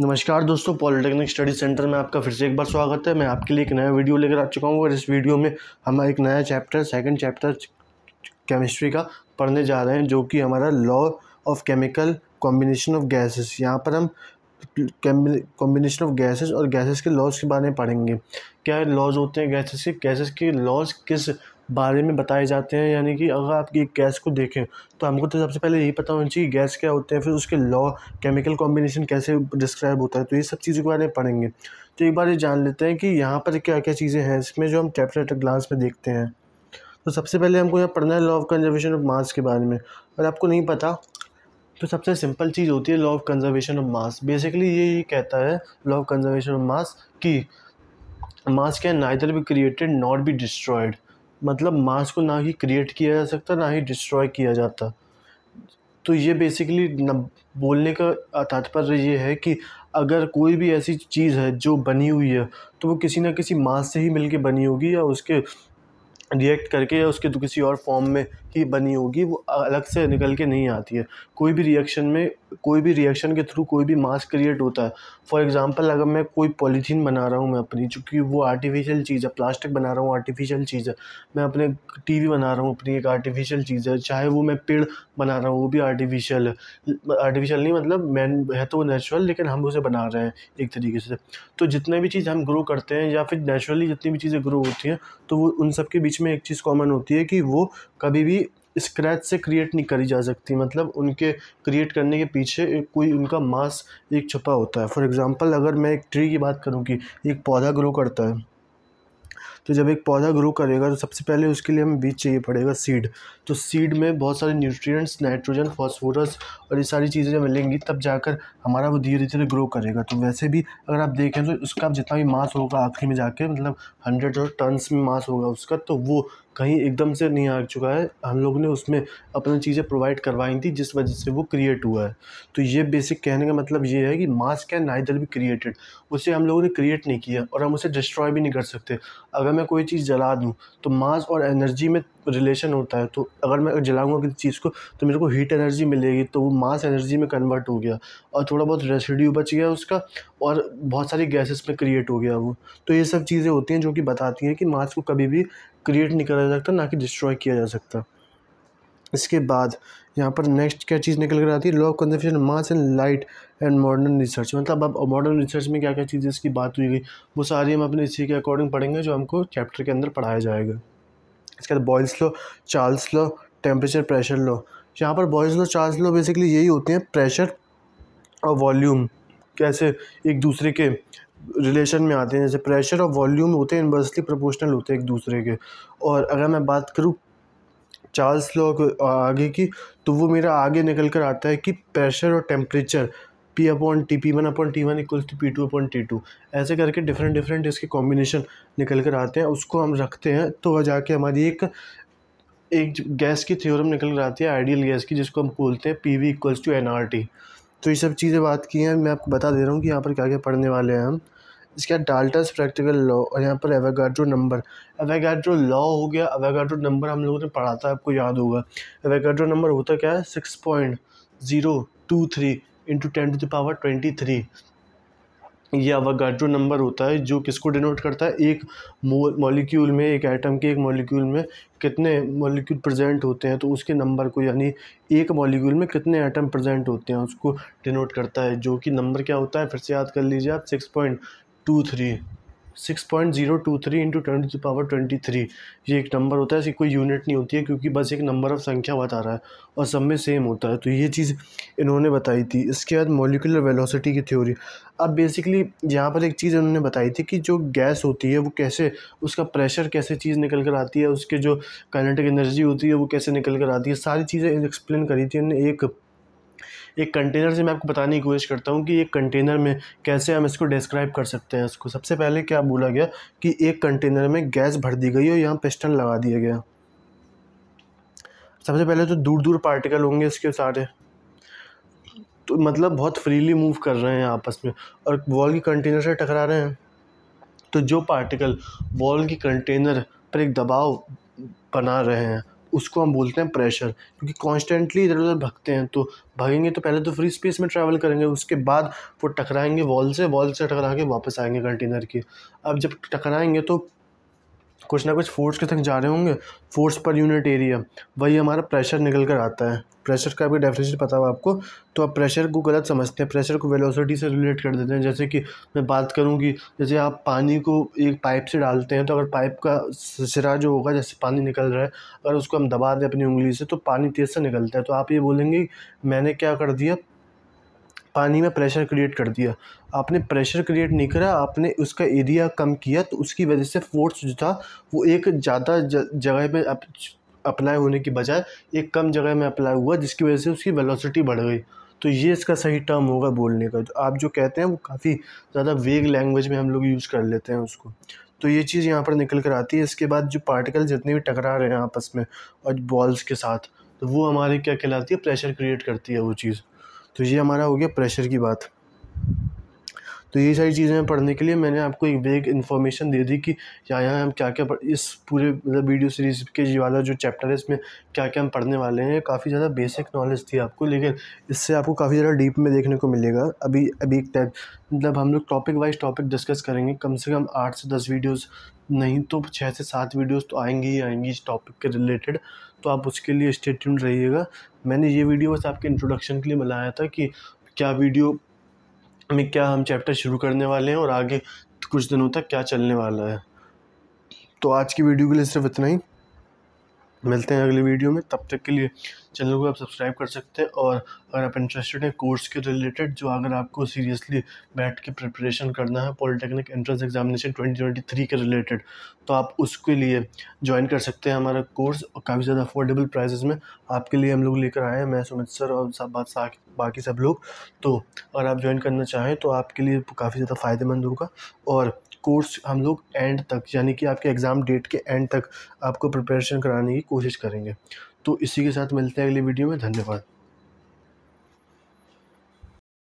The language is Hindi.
नमस्कार दोस्तों पॉलिटेक्निक स्टडी सेंटर में आपका फिर से एक बार स्वागत है मैं आपके लिए एक नया वीडियो लेकर आ चुका हूँ और इस वीडियो में हम एक नया चैप्टर सेकंड चैप्टर केमिस्ट्री का पढ़ने जा रहे हैं जो कि हमारा law of chemical combination of gases यहाँ पर हम कॉम्बिनेशन ऑफ गैसेज और गैसेज के लॉज के बारे में पढ़ेंगे क्या लॉज होते हैं गैसेज के गैसेज के लॉज किस बारे में बताए जाते हैं यानी कि अगर आप एक गैस को देखें तो हमको तो सबसे पहले यही पता होना चाहिए गैस क्या होते हैं फिर उसके लॉ केमिकल कॉम्बिनेशन कैसे डिस्क्राइब होता है तो ये सब चीज़ों के बारे में पढ़ेंगे तो एक बार ये जान लेते हैं कि यहाँ पर क्या क्या चीज़ें हैं इसमें जो हम चैप्टर एट ग्लास में देखते हैं तो सबसे पहले हमको यहाँ पढ़ना है law of conservation of mass के बारे में अगर आपको नहीं पता तो सबसे सिंपल चीज़ होती है law of conservation of mass basically ये ये कहता है law of conservation of mass कि mass can neither be created not be destroyed मतलब मास को ना ही क्रिएट किया जा सकता ना ही डिस्ट्रॉय किया जाता तो ये बेसिकली बोलने का तात्पर्य ये है कि अगर कोई भी ऐसी चीज़ है जो बनी हुई है तो वो किसी ना किसी मास से ही मिलके बनी होगी या उसके रिएक्ट करके या उसके किसी और फॉर्म में ही बनी होगी वो अलग से निकल के नहीं आती है कोई भी रिएक्शन में कोई भी रिएक्शन के थ्रू कोई भी मास क्रिएट होता है फॉर एग्ज़ाम्पल अगर मैं कोई पॉलीथीन बना रहा हूँ मैं अपनी चूँकि वो आर्टिफिशियल चीज़ है प्लास्टिक बना रहा हूँ आर्टिफिशियल चीज़ है मैं अपने टी बना रहा हूँ अपनी एक आर्टिफिशियल चीज़ है चाहे वो मैं पेड़ बना रहा हूँ वो भी आर्टिफिशियल है आर्टिफिशियल नहीं मतलब मैन है तो नेचुरल लेकिन हम उसे बना रहे हैं एक तरीके से तो जितने भी चीज़ हम ग्रो करते हैं या फिर नेचुरली जितनी भी चीज़ें ग्रो होती हैं तो वो उन सब के बीच बीच में एक चीज़ कॉमन होती है कि वो कभी भी स्क्रैच से क्रिएट नहीं करी जा सकती मतलब उनके क्रिएट करने के पीछे एक कोई उनका मास एक छुपा होता है फॉर एग्ज़ाम्पल अगर मैं एक ट्री की बात करूँ कि एक पौधा ग्रो करता है तो जब एक पौधा ग्रो करेगा तो सबसे पहले उसके लिए हमें बीज चाहिए पड़ेगा सीड तो सीड में बहुत सारे न्यूट्रिएंट्स नाइट्रोजन फॉस्फोरस और ये सारी चीज़ें जब मिलेंगी तब जाकर हमारा वो धीरे धीरे ग्रो करेगा तो वैसे भी अगर आप देखें तो उसका जितना भी मास होगा आखिरी में जाके मतलब हंड्रेड और टनस में मास होगा उसका तो वो कहीं एकदम से नहीं आ चुका है हम लोग ने उसमें अपनी चीज़ें प्रोवाइड करवाई थी जिस वजह से वो क्रिएट हुआ है तो ये बेसिक कहने का मतलब ये है कि mass can neither be created उसे हम लोगों ने क्रिएट नहीं किया और हम उसे डिस्ट्रॉय भी नहीं कर सकते अगर मैं कोई चीज़ जला दूँ तो मास और एनर्जी में रिलेशन होता है तो अगर मैं जलाऊँगा किसी चीज़ को तो मेरे को हीट एनर्जी मिलेगी तो वो मास एनर्जी में कन्वर्ट हो गया और थोड़ा बहुत रेसिड्यू बच गया उसका और बहुत सारी गैसेस में क्रिएट हो गया वो तो ये सब चीज़ें होती हैं जो कि बताती हैं कि मास को कभी भी क्रिएट नहीं करा जा सकता ना कि डिस्ट्रॉय किया जा सकता इसके बाद यहाँ पर नेक्स्ट क्या चीज़ निकल कर आती है law of conservation mass and light and modern research मतलब अब मॉडर्न रिसर्च में क्या क्या चीज़ें इसकी बात हुई गई वो सारी हम अपने इसी के अकॉर्डिंग पढ़ेंगे जो हमको चैप्टर के अंदर पढ़ाया जाएगा इसके बाद Boyle's law Charles law temperature pressure law यहाँ पर Boyle's law Charles law basically यही होते हैं प्रेशर और वॉल्यूम कैसे एक दूसरे के रिलेशन में आते हैं जैसे प्रेशर और वॉल्यूम होते हैं इन्वर्सली प्रोपोर्शनल होते हैं एक दूसरे के और अगर मैं बात करूँ चार्ल्स लॉ आगे की तो वो मेरा आगे निकल कर आता है कि प्रेशर और temperature P upon T P one upon T one equals to P two upon T two ऐसे करके डिफरेंट डिफरेंट इसके कॉम्बिनेशन निकल कर आते हैं उसको हम रखते हैं तो वह जाके हमारी एक एक गैस की थ्योरम निकल कर आती है आइडियल गैस की जिसको हम बोलते हैं P V equals to N R T तो ये सब चीज़ें बात की हैं मैं आपको बता दे रहा हूँ कि यहाँ पर क्या क्या पढ़ने वाले हैं हम इसके बाद डाल्टस प्रैक्टिकल लॉ और यहाँ पर एवेगाड्रो नंबर एवेगाड्रो लॉ हो गया एवेगाड्रो नंबर हम लोगों ने पढ़ा था आपको याद होगा एवेगाड्रो नंबर होता क्या है six point zero two three into ten to the power twenty three ये अवागाड्रो नंबर होता है जो किसको डिनोट करता है एक मॉलिक्यूल में एक एटम के एक मॉलिक्यूल में कितने मॉलिक्यूल प्रेजेंट होते हैं तो उसके नंबर को यानी एक मॉलिक्यूल में कितने एटम प्रेजेंट होते हैं उसको डिनोट करता है जो कि नंबर क्या होता है फिर से याद कर लीजिए आप six point two three six point zero two three into twenty two power twenty three ये एक नंबर होता है इसकी कोई यूनिट नहीं होती है क्योंकि बस एक नंबर ऑफ संख्या बता रहा है और सब में सेम होता है तो ये चीज़ इन्होंने बताई थी इसके बाद मोलिकुलर वेलोसिटी की थ्योरी अब बेसिकली यहाँ पर एक चीज़ इन्होंने बताई थी कि जो गैस होती है वो कैसे उसका प्रेशर कैसे चीज़ निकल कर आती है उसके जो काइनेटिक एनर्जी होती है वो कैसे निकल कर आती है सारी चीज़ें एक्सप्लेन करी थी इन्होंने एक एक कंटेनर से मैं आपको बताने की कोशिश करता हूँ कि एक कंटेनर में कैसे हम इसको डिस्क्राइब कर सकते हैं इसको सबसे पहले क्या बोला गया कि एक कंटेनर में गैस भर दी गई और यहाँ पिस्टन लगा दिया गया सबसे पहले तो दूर दूर पार्टिकल होंगे इसके सारे तो मतलब बहुत फ्रीली मूव कर रहे हैं आपस में और वॉल की कंटेनर से टकरा रहे हैं तो जो पार्टिकल वॉल की कंटेनर पर एक दबाव बना रहे हैं उसको हम बोलते हैं प्रेशर क्योंकि कॉन्स्टेंटली इधर उधर भगते हैं तो भागेंगे तो पहले तो फ्री स्पेस में ट्रैवल करेंगे उसके बाद वो टकराएंगे वॉल से वॉल से टकरा के वापस आएंगे कंटेनर के अब जब टकराएंगे तो कुछ ना कुछ फोर्स के तक जा रहे होंगे फोर्स पर यूनिट एरिया वही हमारा प्रेशर निकल कर आता है प्रेशर का भी डेफिनेशन पता हो आपको तो आप प्रेशर को गलत समझते हैं प्रेशर को वेलोसिटी से रिलेट कर देते हैं जैसे कि मैं बात करूं कि जैसे आप पानी को एक पाइप से डालते हैं तो अगर पाइप का सिरा जो होगा जैसे पानी निकल रहा है अगर उसको हम दबा दें अपनी उंगली से तो पानी तेज़ से निकलता है तो आप ये बोलेंगे मैंने क्या कर दिया पानी में प्रेशर क्रिएट कर दिया आपने प्रेशर क्रिएट नहीं करा आपने उसका एरिया कम किया तो उसकी वजह से फोर्स जो था वो एक ज़्यादा जगह पे अप्लाई होने की बजाय एक कम जगह में अप्लाई हुआ जिसकी वजह से उसकी वेलोसिटी बढ़ गई तो ये इसका सही टर्म होगा बोलने का तो आप जो कहते हैं वो काफ़ी ज़्यादा वेग लैंग्वेज में हम लोग यूज़ कर लेते हैं उसको तो ये चीज़ यहाँ पर निकल कर आती है इसके बाद जो पार्टिकल जितने भी टकरा रहे हैं आपस में और बॉल्स के साथ तो वो हमारे क्या कहलाती है प्रेशर क्रिएट करती है वो चीज़ तो ये हमारा हो गया प्रेशर की बात तो ये सारी चीज़ें पढ़ने के लिए मैंने आपको एक वेग इन्फॉर्मेशन दे दी कि यहाँ यहाँ हम क्या क्या इस पूरे मतलब वीडियो सीरीज़ के जी वाला जो चैप्टर है इसमें क्या क्या हम पढ़ने वाले हैं काफ़ी ज़्यादा बेसिक नॉलेज थी आपको लेकिन इससे आपको काफ़ी ज़्यादा डीप में देखने को मिलेगा अभी अभी एक टाइप मतलब हम लोग टॉपिक वाइज टॉपिक डिस्कस करेंगे कम से कम आठ से दस वीडियोज़ नहीं तो छः से सात वीडियोज़ तो आएंगी ही आएंगी इस टॉपिक के रिलेटेड तो आप उसके लिए स्टेट रहिएगा मैंने ये वीडियो बस आपके इंट्रोडक्शन के लिए बनाया था कि क्या वीडियो में क्या हम चैप्टर शुरू करने वाले हैं और आगे कुछ दिनों तक क्या चलने वाला है तो आज की वीडियो के लिए सिर्फ इतना ही मिलते हैं अगली वीडियो में तब तक के लिए चैनल को आप सब्सक्राइब कर सकते हैं और अगर आप इंटरेस्टेड हैं कोर्स के रिलेटेड जो अगर आपको सीरियसली बैठ के प्रिपरेशन करना है पॉलिटेक्निक एंट्रेंस एग्जामिनेशन 2023 के रिलेटेड तो आप उसके लिए ज्वाइन कर सकते हैं हमारा कोर्स और काफ़ी ज़्यादा अफोर्डेबल प्राइजेस में आपके लिए हम लोग लेकर आए हैं मैं सुमित सर और सब बात बाकी सब लोग तो अगर आप ज्वाइन करना चाहें तो आपके लिए काफ़ी ज़्यादा फ़ायदेमंद होगा और कोर्स हम लोग एंड तक यानी कि आपके एग्ज़ाम डेट के एंड तक आपको प्रिपरेशन कराने की कोशिश करेंगे तो इसी के साथ मिलते हैं अगली वीडियो में धन्यवाद